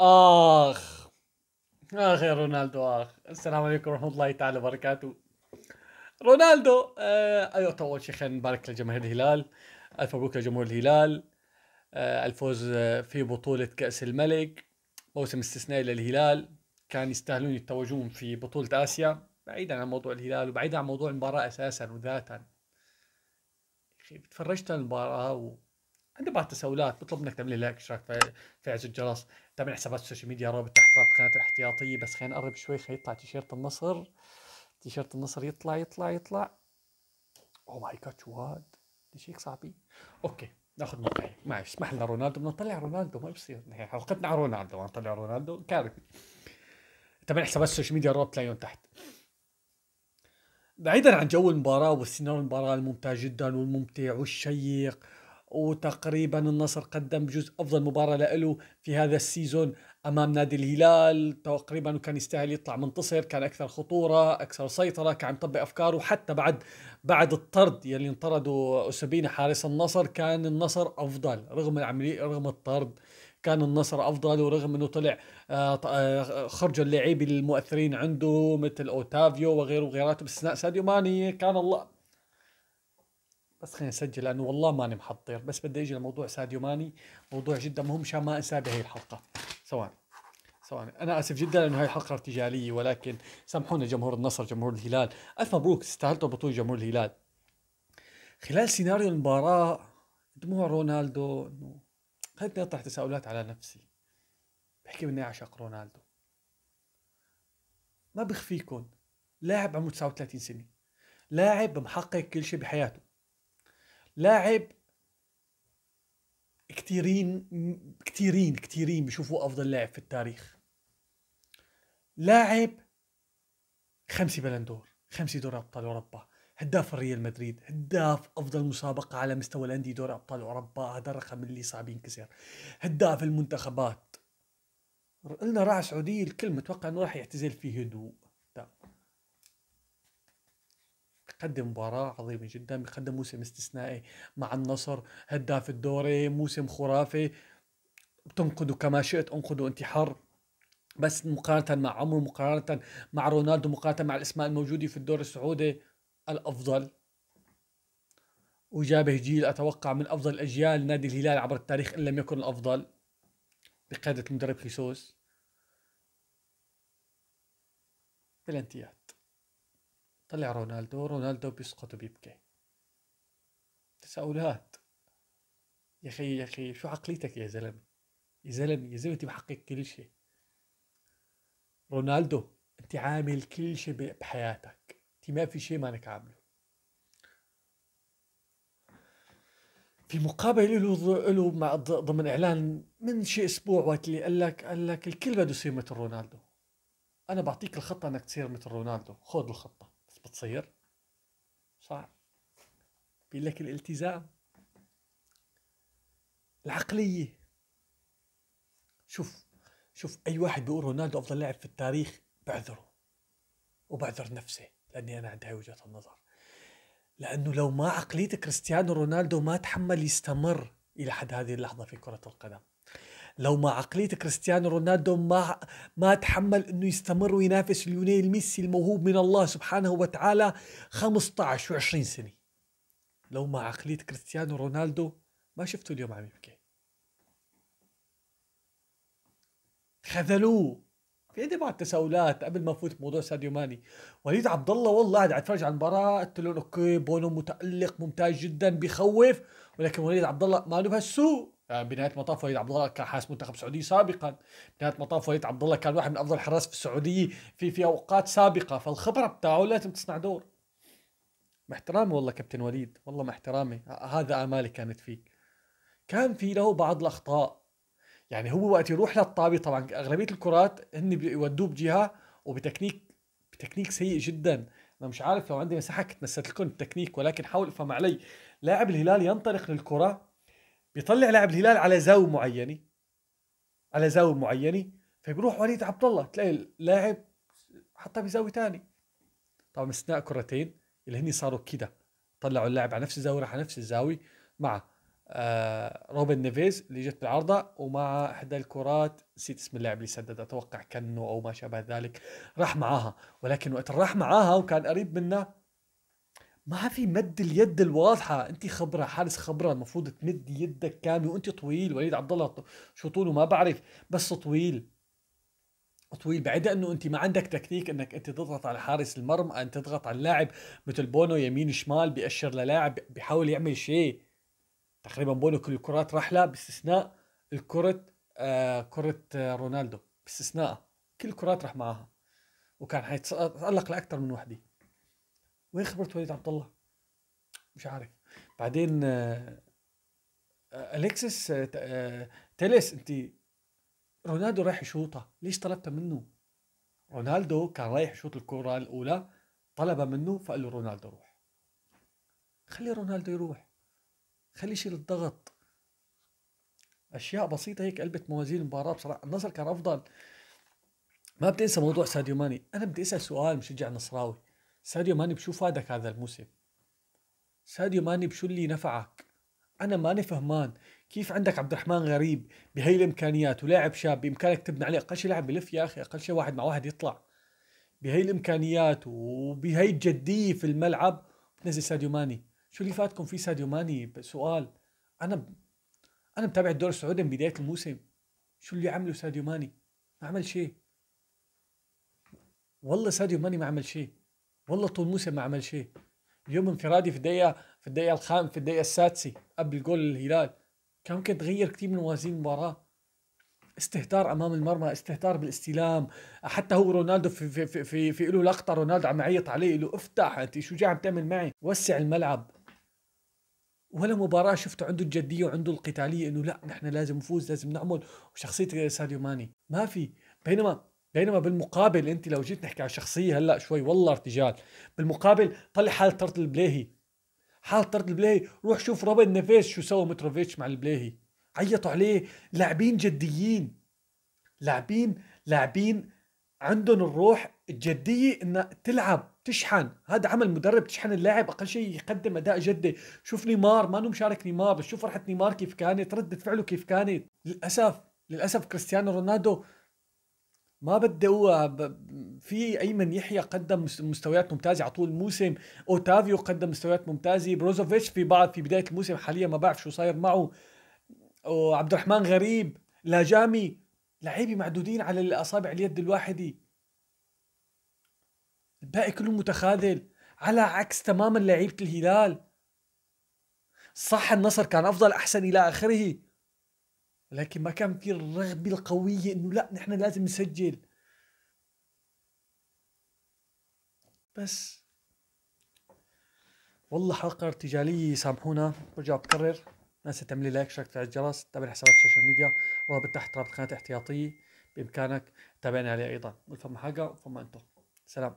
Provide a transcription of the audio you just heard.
اخ اخ يا رونالدو اخ السلام عليكم ورحمه الله تعالى وبركاته رونالدو آه ايوه اول شيء خلينا نبارك لجماهير الهلال الف مبروك لجمهور الهلال آه الفوز آه، في بطوله كاس الملك موسم استثنائي للهلال كان يستاهلون يتوجون في بطوله اسيا بعيدا عن موضوع الهلال وبعيدا عن موضوع المباراه اساسا وذاتا اخي تفرجت المباراه عنده بعض التساؤلات بطلب منك تعمل لي لايك اشتراك في زر الجرس تابع حسابات السوشيال ميديا رابط تحت رابط قناتي الاحتياطيه بس خلينا نقرب شوي خلينا يطلع تيشيرت النصر تيشيرت النصر يطلع يطلع يطلع او ماي جاد شو هاد ليش هيك صعبي اوكي ناخذ موقع معلش اسمح لنا رونالدو بدنا نطلع رونالدو ما بصير حلقتنا على رونالدو نطلع رونالدو كارثه تابع حسابات السوشيال ميديا رابط تلاقيهم تحت بعيدا عن جو المباراة والسيناريو المباراة الممتع جدا والممتع والشيق وتقريبا النصر قدم جزء افضل مباراه له في هذا السيزون امام نادي الهلال تقريبا كان يستاهل يطلع منتصر كان اكثر خطوره اكثر سيطره كان عم يطبق افكاره حتى بعد بعد الطرد يلي انطردوا اسبينا حارس النصر كان النصر افضل رغم العمليه رغم الطرد كان النصر افضل ورغم انه طلع آه، آه، خرج اللاعبين المؤثرين عنده مثل اوتافيو وغيره وغيراته باستثناء ساديو ماني كان الله بس خلينا نسجل لانه والله ماني محضر بس بدي اجي لموضوع ساديو ماني موضوع جدا مهم مشان ما انساه بهي الحلقه سواء سواء انا اسف جدا لانه هاي حلقه ارتجاليه ولكن سامحونا جمهور النصر جمهور الهلال الف مبروك استاهلتوا بطوله جمهور الهلال خلال سيناريو المباراه دموع رونالدو انه خلتني اطرح تساؤلات على نفسي بحكي اني اعشق رونالدو ما بخفيكم لاعب عمره 39 سنه لاعب محقق كل شيء بحياته لاعب كثيرين كثيرين كثيرين بشوفوا افضل لاعب في التاريخ لاعب خمسة بلندور خمسة دور ابطال اوروبا هداف ريال مدريد هداف افضل مسابقه على مستوى الانديه دوري ابطال اوروبا هذا الرقم اللي صعب ينكسر هداف المنتخبات قلنا راح سعودية الكل متوقع انه راح يعتزل في هدوء قدم مباراة عظيمة جدا بيقدم موسم استثنائي مع النصر هداف الدوري موسم خرافي بتنقده كما شئت انقده انت حر بس مقارنة مع عمرو مقارنة مع رونالدو مقارنة مع الاسماء الموجودة في الدوري السعودي الافضل وجابه جيل اتوقع من افضل الاجيال نادي الهلال عبر التاريخ ان لم يكن الافضل بقيادة المدرب خيسوس بلنتيات طلع رونالدو رونالدو بيسقط وبيبكي تساؤلات يا اخي يا اخي شو عقليتك يا زلمه يا زلمه يا زلمه انت محقق كل شيء رونالدو انت عامل كل شيء بحياتك انت ما في شيء مانك عامله في مقابله له له مع ضمن اعلان من شيء اسبوع وقت اللي قال لك قال لك الكل بده يصير مثل رونالدو انا بعطيك الخطه انك تصير مثل رونالدو خذ الخطه بتصير صعب بيقول لك الالتزام العقلية شوف شوف أي واحد بيقول رونالدو أفضل لاعب في التاريخ بعذره وبعذر نفسي لأني أنا عندي هاي وجهة النظر لأنه لو ما عقلية كريستيانو رونالدو ما تحمل يستمر إلى حد هذه اللحظة في كرة القدم لو مع عقليه كريستيانو رونالدو ما ما تحمل انه يستمر وينافس ليونيل ميسي الموهوب من الله سبحانه وتعالى 15 و20 سنه لو مع عقليه كريستيانو رونالدو ما شفته اليوم عم يبكي خذلوه في عندي بعض التساؤلات قبل ما افوت بموضوع ساديو ماني وليد عبد الله والله قاعد اتفرج على المباراه قلت له اوكي بونو متالق ممتاز جدا بخوف ولكن وليد عبد الله ما له بهالسوق بنهايه المطاف وليد عبد الله كان حارس منتخب سعودي سابقا بنهايه المطاف وليد عبد الله كان واحد من افضل الحراس في السعوديه في في اوقات سابقه فالخبره بتاعه لازم تصنع دور مع احترامي والله كابتن وليد والله مع احترامي هذا امالي كانت فيك كان في له بعض الاخطاء يعني هو وقت يروح للطابه طبعا اغلبيه الكرات هن بيودوه بجهه وبتكنيك بتكنيك سيء جدا انا مش عارف لو عندي مساحه كنت نسيت لكم التكنيك ولكن حاول افهم علي لاعب الهلال ينطلق للكره بيطلع لاعب الهلال على زاويه معينه على زاويه معينه فبيروح وليد عبد الله تلاقي اللاعب حطها بزاويه ثانيه طبعا استثناء كرتين اللي هني صاروا كده طلعوا اللاعب على نفس الزاويه راح على نفس الزاويه مع آه روبن نيفيز اللي جت بالعرضة ومع احدى الكرات نسيت اسم اللاعب اللي سدد اتوقع كنو او ما شابه ذلك راح معاها ولكن وقت راح معاها وكان قريب منه ما في مد اليد الواضحه انت خبره حارس خبره المفروض تمد يدك كامل وانت طويل وليد عبد الله شو طوله ما بعرف بس طويل طويل بعيد انه انت ما عندك تكتيك انك انت تضغط على حارس المرمى انت تضغط على اللاعب مثل بونو يمين شمال بيأشر للاعب بيحاول يعمل شيء تقريبا بونو كل الكرات رحله باستثناء الكرة آه كرة آه رونالدو باستثناء كل الكرات راح معها وكان حيتألق لأكثر من وحده وين خبره وليد عبد الله مش عارف بعدين آه، آه، اليكسس آه، تيليس انت رونالدو رايح يشوطها ليش طلبتها منه رونالدو كان رايح يشوط الكره الاولى طلبها منه فقال له رونالدو روح خلي رونالدو يروح خلي يشيل الضغط اشياء بسيطه هيك قلبت موازين المباراه بصراحه النصر كان افضل ما بتنسى موضوع ساديو ماني انا بدي اسال سؤال مشجع نصراوي ساديو ماني بشو فادك هذا الموسم ساديو ماني بشو اللي نفعك انا ماني فهمان كيف عندك عبد الرحمن غريب بهي الامكانيات ولاعب شاب بامكانك تبني عليه اقل شيء لاعب بلف يا اخي اقل شيء واحد مع واحد يطلع بهي الامكانيات وبهي الجديه في الملعب تنزل ساديو ماني شو اللي فاتكم في ساديو ماني سؤال انا ب... انا متابع الدوري السعودي من بدايه الموسم شو اللي عمله ساديو ماني ما عمل شيء والله ساديو ماني ما عمل شيء والله طول موسم ما عمل شيء اليوم انفرادي في الدقيقه في الدقيقه الخام في الدقيقه السادسه قبل جول الهلال كان ممكن تغير كثير من موازين المباراه استهتار امام المرمى استهتار بالاستلام حتى هو رونالدو في في في, في, في له لقطه رونالدو عم يعيط عليه له افتح انت شو جاي عم تعمل معي وسع الملعب ولا مباراه شفته عنده الجديه وعنده القتاليه انه لا نحن لازم نفوز لازم نعمل وشخصيه ساديو ماني ما في بينما بينما بالمقابل انت لو جيت نحكي على شخصيه هلا شوي والله ارتجال بالمقابل طلع حاله طرد البلاهي حاله طرد البلاهي روح شوف روبن نيفيس شو سوى متروفيتش مع البلاهي عيطوا عليه لاعبين جديين لاعبين لاعبين عندهم الروح الجديه انها تلعب تشحن هذا عمل مدرب تشحن اللاعب اقل شيء يقدم اداء جدي شوف نيمار ما انه مشارك نيمار بس شوف فرحه نيمار كيف كانت رده فعله كيف كانت للاسف للاسف كريستيانو رونالدو ما بدي هو في ايمن يحيى قدم مستويات ممتازه على طول الموسم اوتافيو قدم مستويات ممتازه بروزوفيتش في بعض في بدايه الموسم حاليا ما بعرف شو صاير معه وعبد الرحمن غريب لاجامي لعيبه معدودين على الاصابع اليد الواحده الباقي كله متخاذل على عكس تماما لعيبه الهلال صح النصر كان افضل احسن الى اخره لكن ما كان في الرغبه القويه انه لا نحن لازم نسجل بس والله حلقة ارتجالية سامحونا برجع بكرر لا تنسى تعملي لايك شارك تفعيل الجرس تابع حسابات السوشيال ميديا رابط تحت رابط قناة احتياطية بإمكانك تابعني عليه أيضا والفم حاجة وفم أنتم سلام